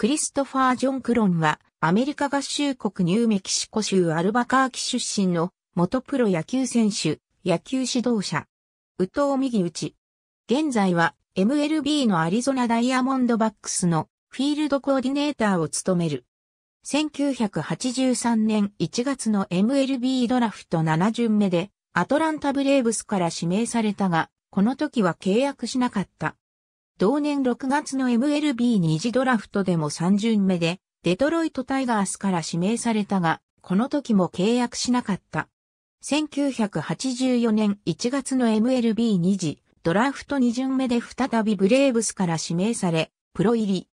クリストファー・ジョン・クロンは、アメリカ合衆国ニューメキシコ州アルバカーキ出身の元プロ野球選手、野球指導者。宇藤右打ち。現在は MLB のアリゾナダイヤモンドバックスのフィールドコーディネーターを務める。1983年1月の MLB ドラフト7巡目でアトランタブレーブスから指名されたが、この時は契約しなかった。同年6月の MLB 二次ドラフトでも3巡目で、デトロイトタイガースから指名されたが、この時も契約しなかった。1984年1月の MLB 二次、ドラフト2巡目で再びブレーブスから指名され、プロ入り。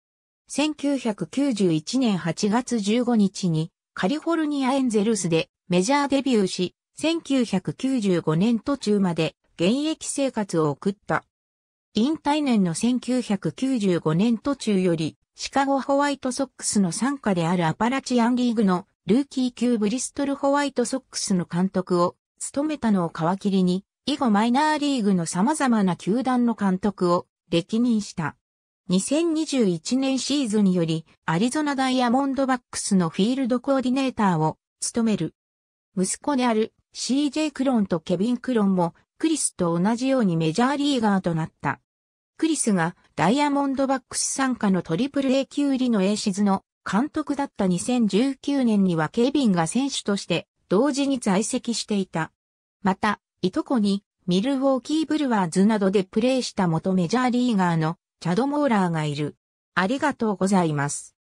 1991年8月15日にカリフォルニアエンゼルスでメジャーデビューし、1995年途中まで現役生活を送った。引退年の1995年途中より、シカゴホワイトソックスの参加であるアパラチアンリーグのルーキー級ブリストルホワイトソックスの監督を務めたのを皮切りに、以後マイナーリーグの様々な球団の監督を歴任した。2021年シーズンよりアリゾナダイヤモンドバックスのフィールドコーディネーターを務める。息子である CJ クロンとケビン・クロンもクリスと同じようにメジャーリーガーとなった。クリスがダイヤモンドバックス参加のトリプル A 級入りのエーシズの監督だった2019年にはケビンが選手として同時に在籍していた。また、いとこにミルウォーキーブルワーズなどでプレーした元メジャーリーガーのチャド・モーラーがいる。ありがとうございます。